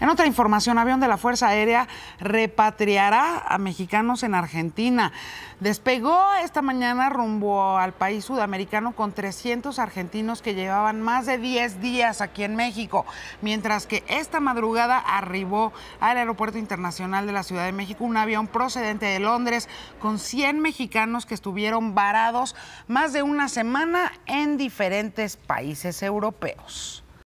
En otra información, avión de la Fuerza Aérea repatriará a mexicanos en Argentina. Despegó esta mañana rumbo al país sudamericano con 300 argentinos que llevaban más de 10 días aquí en México, mientras que esta madrugada arribó al Aeropuerto Internacional de la Ciudad de México un avión procedente de Londres con 100 mexicanos que estuvieron varados más de una semana en diferentes países europeos.